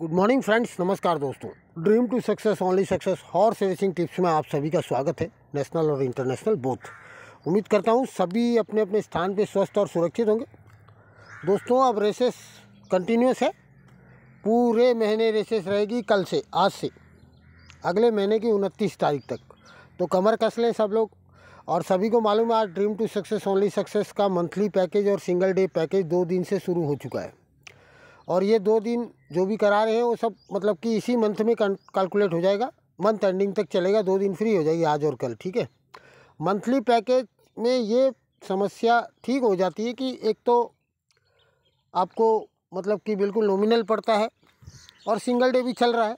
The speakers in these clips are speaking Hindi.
गुड मॉर्निंग फ्रेंड्स नमस्कार दोस्तों dream to success only success horse racing tips में आप सभी का स्वागत है नेशनल और इंटरनेशनल बोथ उम्मीद करता हूँ सभी अपने अपने स्थान पे स्वस्थ और सुरक्षित होंगे दोस्तों अब रेसेस कंटिन्यूस है पूरे महीने रेसेस रहेगी कल से आज से अगले महीने की उनतीस तारीख तक तो कमर कस लें सब लोग और सभी को मालूम है आज dream to success only success का मंथली पैकेज और सिंगल डे पैकेज दो दिन से शुरू हो चुका है और ये दो दिन जो भी करा रहे हैं वो सब मतलब कि इसी मंथ में कैलकुलेट हो जाएगा मंथ एंडिंग तक चलेगा दो दिन फ्री हो जाएगी आज और कल ठीक है मंथली पैकेज में ये समस्या ठीक हो जाती है कि एक तो आपको मतलब कि बिल्कुल नॉमिनल पड़ता है और सिंगल डे भी चल रहा है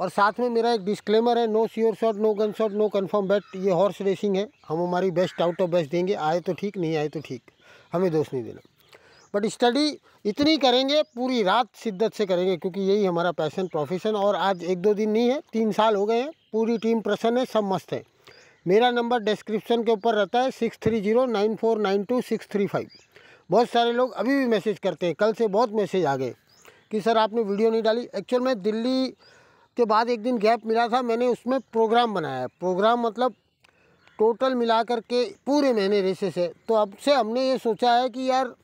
और साथ में मेरा एक डिस्क्लेमर है no sure shot no gun shot no confirm bet ये हॉर्स रेसिंग है हम हमारी बेस्ट आउट ऑफ बेस्ट देंगे आए तो ठीक नहीं आए तो ठीक हमें दोष नहीं देना बट स्टडी इतनी करेंगे पूरी रात शिद्दत से करेंगे क्योंकि यही हमारा पैशन प्रोफेशन और आज एक दो दिन नहीं है तीन साल हो गए हैं पूरी टीम प्रसन्न है सब मस्त है मेरा नंबर डिस्क्रिप्शन के ऊपर रहता है six three zero nine four nine two six three five बहुत सारे लोग अभी भी मैसेज करते हैं कल से बहुत मैसेज आ गए कि सर आपने वीडियो नहीं डाली एक्चुअल में दिल्ली के बाद एक दिन गैप मिला था मैंने उसमें प्रोग्राम बनाया है प्रोग्राम मतलब टोटल मिला करके पूरे महीने रेसेस है तो अब से हमने ये सोचा है कि यार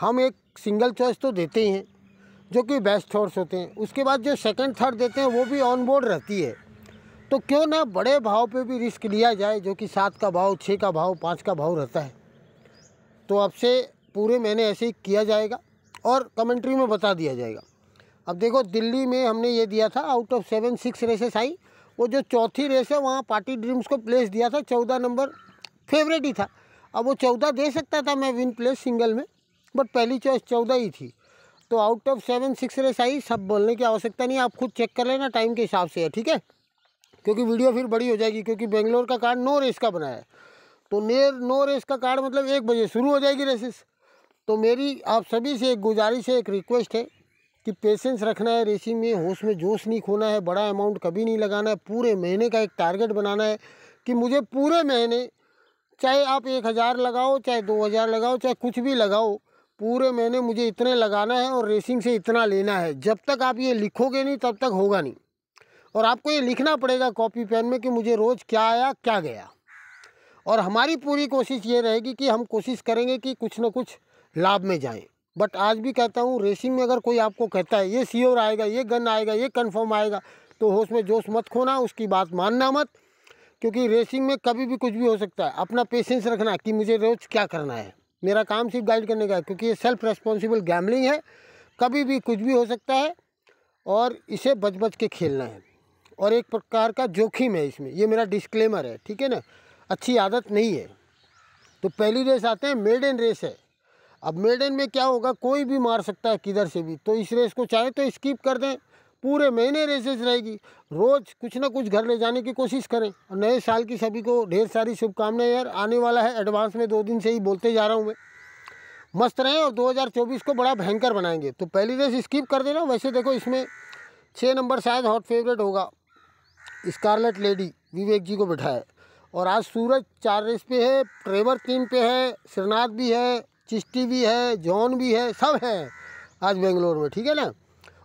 हम एक सिंगल चॉइस तो देते ही हैं जो कि बेस्ट हॉर्स होते हैं उसके बाद जो सेकंड थर्ड देते हैं वो भी ऑन बोर्ड रहती है तो क्यों ना बड़े भाव पे भी रिस्क लिया जाए जो कि सात का भाव छः का भाव पाँच का भाव रहता है तो अब से पूरे महीने ऐसे ही किया जाएगा और कमेंट्री में बता दिया जाएगा अब देखो दिल्ली में हमने ये दिया था out of seven six races आई वो जो चौथी रेस है वहाँ पार्टी ड्रीम्स को प्लेस दिया था चौदह नंबर फेवरेट ही था अब वो चौदह दे सकता था मैं विन प्लेस सिंगल में बट पहली चॉइस चौदह ही थी तो out of seven six race आई सब बोलने की आवश्यकता नहीं आप खुद चेक कर लेना टाइम के हिसाब से है ठीक है क्योंकि वीडियो फिर बड़ी हो जाएगी क्योंकि बेंगलोर का कार्ड नो रेस का बनाया है तो नेर नो रेस का कार्ड मतलब एक बजे शुरू हो जाएगी रेसेस तो मेरी आप सभी से एक गुजारिश है एक रिक्वेस्ट है कि पेशेंस रखना है रेसिंग में होश में जोश नहीं खोना है बड़ा अमाउंट कभी नहीं लगाना है पूरे महीने का एक टारगेट बनाना है कि मुझे पूरे महीने चाहे आप एक हज़ार लगाओ चाहे दो हज़ार लगाओ चाहे कुछ भी लगाओ पूरे महीने मुझे इतने लगाना है और रेसिंग से इतना लेना है जब तक आप ये लिखोगे नहीं तब तक होगा नहीं और आपको ये लिखना पड़ेगा कॉपी पेन में कि मुझे रोज़ क्या आया क्या गया और हमारी पूरी कोशिश ये रहेगी कि हम कोशिश करेंगे कि कुछ ना कुछ लाभ में जाएं बट आज भी कहता हूँ रेसिंग में अगर कोई आपको कहता है ये सीओर आएगा ये गन आएगा ये कन्फर्म आएगा तो होश में जोश मत खोना उसकी बात मानना मत क्योंकि रेसिंग में कभी भी कुछ भी हो सकता है अपना पेशेंस रखना कि मुझे रोज़ क्या करना है मेरा काम सिर्फ गाइड करने का है क्योंकि ये सेल्फ रेस्पॉन्सिबल गैमलिंग है कभी भी कुछ भी हो सकता है और इसे बच बच के खेलना है और एक प्रकार का जोखिम है इसमें ये मेरा डिस्क्लेमर है ठीक है ना अच्छी आदत नहीं है तो पहली रेस आते हैं मेडन रेस है अब मेडन में क्या होगा कोई भी मार सकता है किधर से भी तो इस रेस को चाहे तो स्किप कर दें पूरे महीने रेसेस रहेगी रोज़ कुछ ना कुछ घर ले जाने की कोशिश करें और नए साल की सभी को ढेर सारी शुभकामनाएं यार आने वाला है एडवांस में दो दिन से ही बोलते जा रहा हूँ मैं मस्त रहें और 2024 को बड़ा भयंकर बनाएंगे तो पहली रेस स्किप कर देना वैसे देखो इसमें छः नंबर शायद हॉट फेवरेट होगा स्कारलेट लेडी विवेक जी को है और आज सूरज चार रेस पे है ट्रेवर तीन पे है श्रीनाथ भी है चिश्ती भी है जॉन भी है सब हैं आज बेंगलोर में ठीक है ना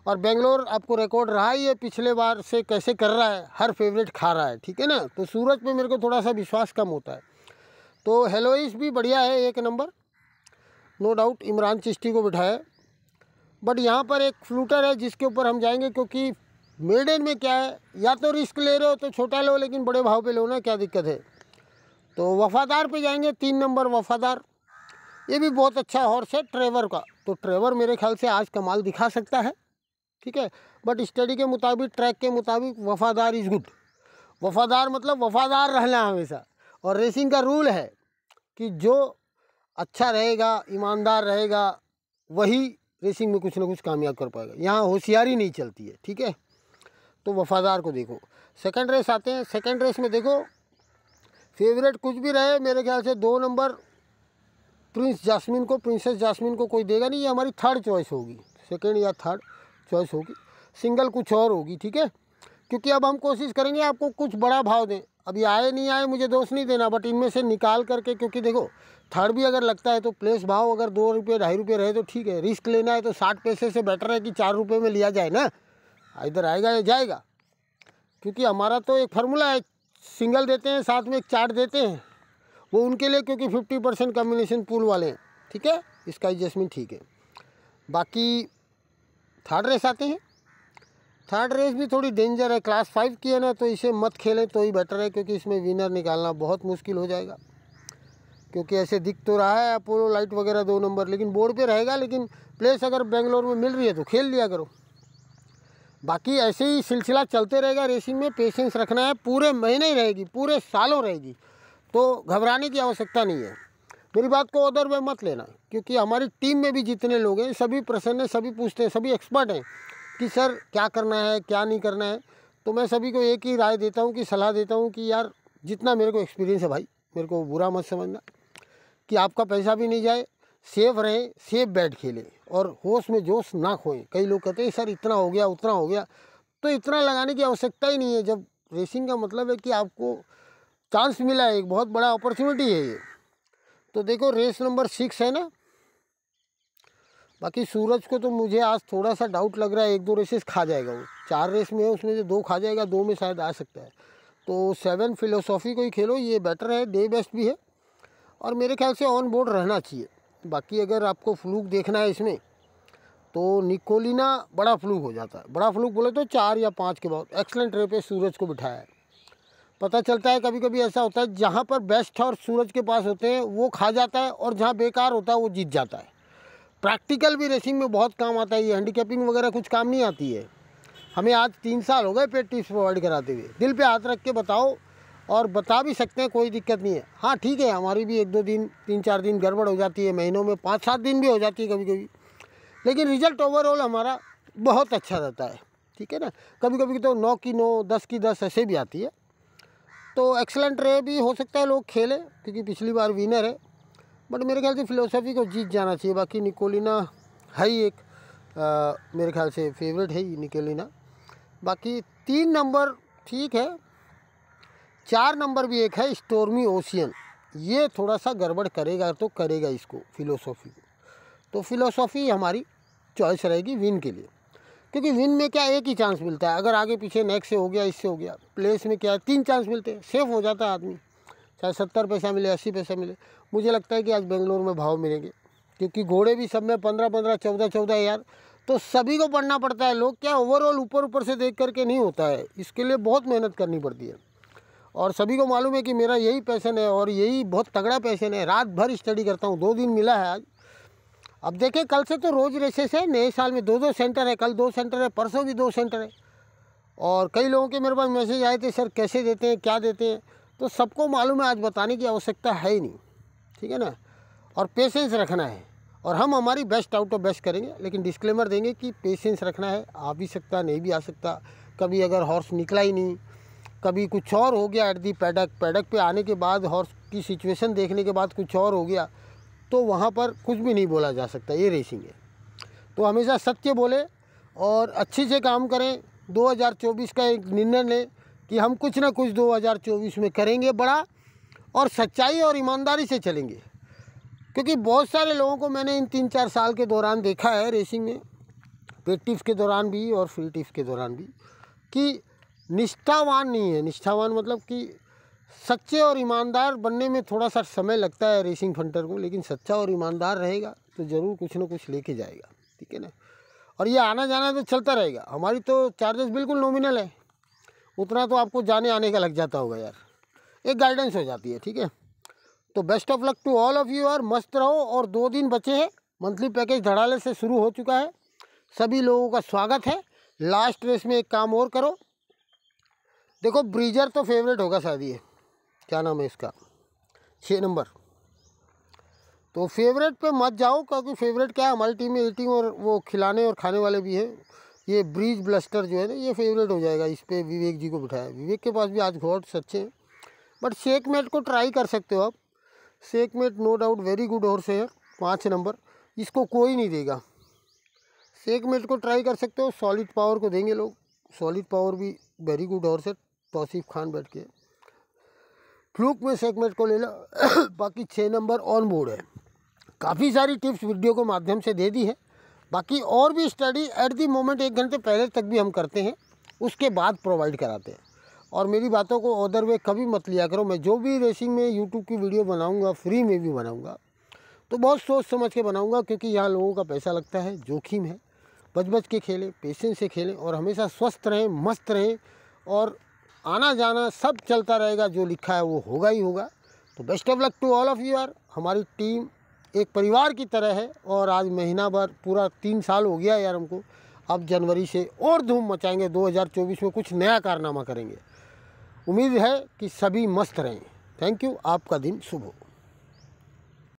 और बेंगलोर आपको रिकॉर्ड रहा ही है पिछले बार से कैसे कर रहा है हर फेवरेट खा रहा है ठीक है ना तो सूरज पे मेरे को थोड़ा सा विश्वास कम होता है तो हेलोइस भी बढ़िया है एक नंबर नो डाउट इमरान चिश्ती को बिठाया बट यहाँ पर एक फ्लूटर है जिसके ऊपर हम जाएंगे क्योंकि मेडन में क्या है या तो रिस्क ले रहे हो तो छोटा लो लेकिन बड़े भाव पर लो ना क्या दिक्कत है तो वफ़ादार पर जाएंगे तीन नंबर वफ़ादार ये भी बहुत अच्छा हॉर्स है ट्रेवर का तो ट्रेवर मेरे ख्याल से आज कमाल दिखा सकता है ठीक है बट स्टडी के मुताबिक ट्रैक के मुताबिक वफादार इज़ गुड वफादार मतलब वफादार रहना हमेशा और रेसिंग का रूल है कि जो अच्छा रहेगा ईमानदार रहेगा वही रेसिंग में कुछ ना कुछ कामयाब कर पाएगा यहाँ होशियारी नहीं चलती है ठीक है तो वफादार को देखो सेकंड रेस आते हैं सेकंड रेस में देखो फेवरेट कुछ भी रहे मेरे ख्याल से दो नंबर प्रिंस जासमिन को प्रिंसेस जासमिन को कोई देगा नहीं ये हमारी थर्ड चॉइस होगी सेकेंड या थर्ड चॉइस होगी सिंगल कुछ और होगी ठीक है क्योंकि अब हम कोशिश करेंगे आपको कुछ बड़ा भाव दें अभी आए नहीं आए मुझे दोष नहीं देना बट इनमें से निकाल करके क्योंकि देखो थर्ड भी अगर लगता है तो प्लेस भाव अगर दो रुपये ढाई रुपये रहे तो ठीक है रिस्क लेना है तो साठ पैसे से बेटर है कि चार रुपये में लिया जाए ना इधर आएगा या जाएगा क्योंकि हमारा तो एक फार्मूला है सिंगल देते हैं साथ में एक चार्ट देते हैं वो उनके लिए क्योंकि फिफ्टी परसेंट कम्बिनेशन पूल वाले हैं ठीक है इसका एडजस्टमेंट ठीक है बाकी थर्ड रेस आती है थर्ड रेस भी थोड़ी डेंजर है क्लास फाइव की है ना तो इसे मत खेलें तो ही बेटर है क्योंकि इसमें विनर निकालना बहुत मुश्किल हो जाएगा क्योंकि ऐसे दिख तो रहा है अपोलो लाइट वगैरह दो नंबर लेकिन बोर्ड पे रहेगा लेकिन प्लेस अगर बेंगलोर में मिल रही है तो खेल लिया करो बाकी ऐसे ही सिलसिला चलते रहेगा रेसिंग में पेशेंस रखना है पूरे महीने रहेगी पूरे सालों रहेगी तो घबराने की आवश्यकता नहीं है मेरी बात को अदर वे मत लेना क्योंकि हमारी टीम में भी जितने लोग हैं सभी प्रसन्न हैं सभी पूछते हैं सभी एक्सपर्ट हैं कि सर क्या करना है क्या नहीं करना है तो मैं सभी को एक ही राय देता हूँ कि सलाह देता हूँ कि यार जितना मेरे को एक्सपीरियंस है भाई मेरे को बुरा मत समझना कि आपका पैसा भी नहीं जाए सेफ रहें सेफ बैट खेलें और होश में जोश ना खोएं कई लोग कहते हैं सर इतना हो गया उतना हो गया तो इतना लगाने की आवश्यकता ही नहीं है जब रेसिंग का मतलब है कि आपको चांस मिला है एक बहुत बड़ा अपॉर्चुनिटी है ये तो देखो रेस नंबर सिक्स है ना बाकी सूरज को तो मुझे आज थोड़ा सा डाउट लग रहा है एक दो रेसेस खा जाएगा वो चार रेस में है उसमें से दो खा जाएगा दो में शायद आ सकता है तो सेवन फिलोसॉफी को ही खेलो ये बेटर है डे बेस्ट भी है और मेरे ख्याल से ऑन बोर्ड रहना चाहिए बाकी अगर आपको फ्लूक देखना है इसमें तो निकोलिना बड़ा फ्लूक हो जाता है बड़ा फ्लूक बोले तो चार या पाँच के बाद एक्सलेंट रे सूरज को बिठाया है पता चलता है कभी कभी ऐसा होता है जहाँ पर बेस्ट और सूरज के पास होते हैं वो खा जाता है और जहाँ बेकार होता है वो जीत जाता है प्रैक्टिकल भी रेसिंग में बहुत काम आता है ये हैंडीकैपिंग वगैरह कुछ काम नहीं आती है हमें आज तीन साल हो गए पेट टिप्स प्रोवाइड कराते हुए दिल पे हाथ रख के बताओ और बता भी सकते हैं कोई दिक्कत नहीं है हाँ ठीक है हमारी भी एक दो दिन तीन चार दिन गड़बड़ हो जाती है महीनों में पाँच सात दिन भी हो जाती है कभी कभी लेकिन रिजल्ट ओवरऑल हमारा बहुत अच्छा रहता है ठीक है ना कभी कभी तो नौ की नौ दस की दस ऐसे भी आती है तो एक्सलेंट रे भी हो सकता है लोग खेलें क्योंकि पिछली बार विनर है बट मेरे ख्याल से फिलोसफी को जीत जाना चाहिए बाकी निकोलिना है ही एक आ, मेरे ख्याल से फेवरेट है ही निकोलिना बाकी तीन नंबर ठीक है चार नंबर भी एक है स्टोर्मी ओशियन ये थोड़ा सा गड़बड़ करेगा तो करेगा इसको फिलोसॉफी को तो फिलोसॉफी हमारी चॉइस रहेगी विन के लिए क्योंकि विन में क्या एक ही चांस मिलता है अगर आगे पीछे नेक्स्ट से हो गया इससे हो गया प्लेस में क्या है तीन चांस मिलते हैं सेफ हो जाता है आदमी चाहे सत्तर पैसा मिले अस्सी पैसा मिले मुझे लगता है कि आज बेंगलोर में भाव मिलेंगे क्योंकि घोड़े भी सब में पंद्रह पंद्रह चौदह चौदह यार तो सभी को पढ़ना पड़ता है लोग क्या ओवरऑल ऊपर ऊपर से देख करके नहीं होता है इसके लिए बहुत मेहनत करनी पड़ती है और सभी को मालूम है कि मेरा यही पैसन है और यही बहुत तगड़ा पैसन है रात भर स्टडी करता हूँ दो दिन मिला है आज अब देखें कल से तो रोज़ रेसेस है नए साल में दो दो सेंटर है कल दो सेंटर है परसों भी दो सेंटर है और कई लोगों के मेरे पास मैसेज आए थे सर कैसे देते हैं क्या देते हैं तो सबको मालूम है आज बताने की आवश्यकता है ही नहीं ठीक है ना और पेशेंस रखना है और हम हमारी बेस्ट आउट ऑफ बेस्ट करेंगे लेकिन डिस्क्लेमर देंगे कि पेशेंस रखना है आ भी सकता नहीं भी आ सकता कभी अगर हॉर्स निकला ही नहीं कभी कुछ और हो गया एट दी पैडक पैडक पे आने के बाद हॉर्स की सिचुएशन देखने के बाद कुछ और हो गया तो वहाँ पर कुछ भी नहीं बोला जा सकता ये रेसिंग है तो हमेशा सत्य बोले और अच्छे से काम करें 2024 का एक निर्णय लें कि हम कुछ ना कुछ 2024 में करेंगे बड़ा और सच्चाई और ईमानदारी से चलेंगे क्योंकि बहुत सारे लोगों को मैंने इन तीन चार साल के दौरान देखा है रेसिंग में पेट टिप्स के दौरान भी और फ्री टिप्स के दौरान भी कि निष्ठावान नहीं है निष्ठावान मतलब कि सच्चे और ईमानदार बनने में थोड़ा सा समय लगता है रेसिंग फंटर को लेकिन सच्चा और ईमानदार रहेगा तो ज़रूर कुछ ना कुछ लेके जाएगा ठीक है ना और ये आना जाना तो चलता रहेगा हमारी तो चार्जेस बिल्कुल नॉमिनल है उतना तो आपको जाने आने का लग जाता होगा यार एक गाइडेंस हो जाती है ठीक है तो best of luck to all of you आर मस्त रहो और दो दिन बचे हैं मंथली पैकेज धड़ाले से शुरू हो चुका है सभी लोगों का स्वागत है लास्ट रेस में एक काम और करो देखो ब्रीजर तो फेवरेट होगा शायद ये क्या नाम है इसका छः नंबर तो फेवरेट पे मत जाओ क्योंकि फेवरेट क्या है हमारी टीम में एटिंग और वो खिलाने और खाने वाले भी हैं ये ब्रिज ब्लस्टर जो है ना ये फेवरेट हो जाएगा इस पर विवेक जी को बिठाया विवेक के पास भी आज घोट अच्छे हैं बट शेक मेट को ट्राई कर सकते हो आप Shake Mate no doubt very good और से है पाँच नंबर इसको कोई नहीं देगा शेक मेट को ट्राई कर सकते हो सॉलिड पावर को देंगे लोग सॉलिड पावर भी वेरी गुड और से तोसीफ़ खान बैठ के फ्लूक में सेगमेंट को लेना बाकी छः नंबर ऑन बोर्ड है काफ़ी सारी टिप्स वीडियो के माध्यम से दे दी है बाकी और भी स्टडी एट दी मोमेंट एक घंटे पहले तक भी हम करते हैं उसके बाद प्रोवाइड कराते हैं और मेरी बातों को अदर वे कभी मत लिया करो मैं जो भी रेसिंग में यूट्यूब की वीडियो बनाऊँगा फ्री में भी बनाऊँगा तो बहुत सोच समझ के बनाऊँगा क्योंकि यहाँ लोगों का पैसा लगता है जोखिम है बच बच के खेलें पेशेंस से खेलें और हमेशा स्वस्थ रहें मस्त रहें और आना जाना सब चलता रहेगा जो लिखा है वो होगा ही होगा तो best of luck to all of you आर हमारी टीम एक परिवार की तरह है और आज महीना भर पूरा तीन साल हो गया यार हमको अब जनवरी से और धूम मचाएंगे 2024 में कुछ नया कारनामा करेंगे उम्मीद है कि सभी मस्त रहें थैंक यू आपका दिन शुभ हो